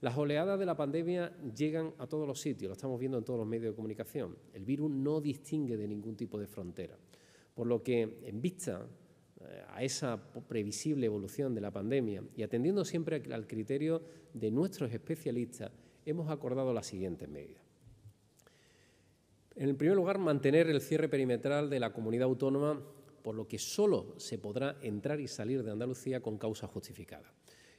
Las oleadas de la pandemia llegan a todos los sitios, lo estamos viendo en todos los medios de comunicación. El virus no distingue de ningún tipo de frontera. Por lo que, en vista eh, a esa previsible evolución de la pandemia y atendiendo siempre al criterio de nuestros especialistas, hemos acordado las siguientes medidas. En primer lugar, mantener el cierre perimetral de la comunidad autónoma, por lo que solo se podrá entrar y salir de Andalucía con causa justificada.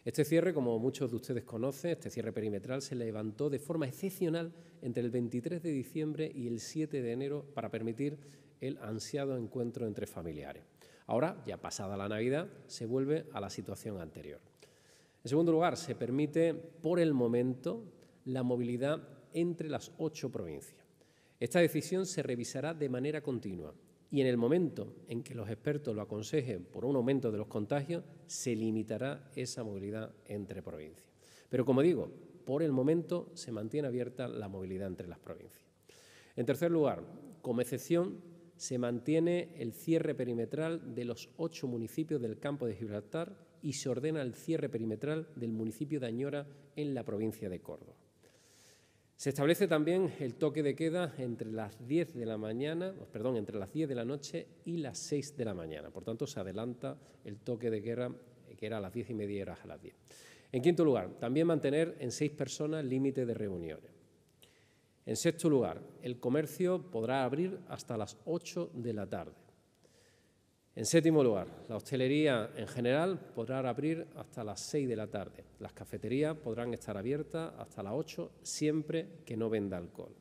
Este cierre, como muchos de ustedes conocen, este cierre perimetral se levantó de forma excepcional entre el 23 de diciembre y el 7 de enero para permitir el ansiado encuentro entre familiares. Ahora, ya pasada la Navidad, se vuelve a la situación anterior. En segundo lugar, se permite por el momento la movilidad entre las ocho provincias. Esta decisión se revisará de manera continua y en el momento en que los expertos lo aconsejen por un aumento de los contagios, se limitará esa movilidad entre provincias. Pero como digo, por el momento se mantiene abierta la movilidad entre las provincias. En tercer lugar, como excepción, se mantiene el cierre perimetral de los ocho municipios del campo de Gibraltar y se ordena el cierre perimetral del municipio de Añora en la provincia de Córdoba. Se establece también el toque de queda entre las 10 de la mañana, perdón, entre las 10 de la noche y las 6 de la mañana. Por tanto, se adelanta el toque de queda que era a las 10 y media a las 10. En quinto lugar, también mantener en seis personas límite de reuniones. En sexto lugar, el comercio podrá abrir hasta las 8 de la tarde. En séptimo lugar, la hostelería en general podrá abrir hasta las 6 de la tarde. Las cafeterías podrán estar abiertas hasta las 8 siempre que no venda alcohol.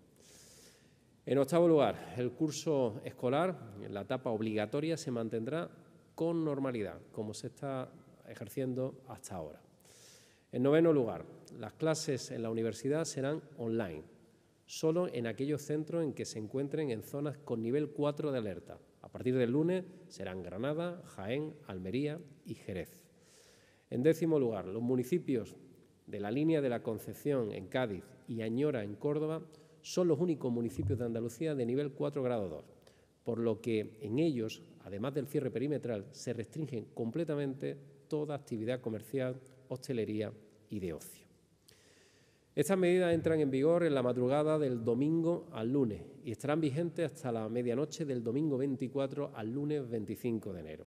En octavo lugar, el curso escolar, en la etapa obligatoria, se mantendrá con normalidad, como se está ejerciendo hasta ahora. En noveno lugar, las clases en la universidad serán online, solo en aquellos centros en que se encuentren en zonas con nivel 4 de alerta, a partir del lunes serán Granada, Jaén, Almería y Jerez. En décimo lugar, los municipios de la línea de la Concepción en Cádiz y Añora en Córdoba son los únicos municipios de Andalucía de nivel 4 grado 2, por lo que en ellos, además del cierre perimetral, se restringen completamente toda actividad comercial, hostelería y de ocio. Estas medidas entran en vigor en la madrugada del domingo al lunes y estarán vigentes hasta la medianoche del domingo 24 al lunes 25 de enero.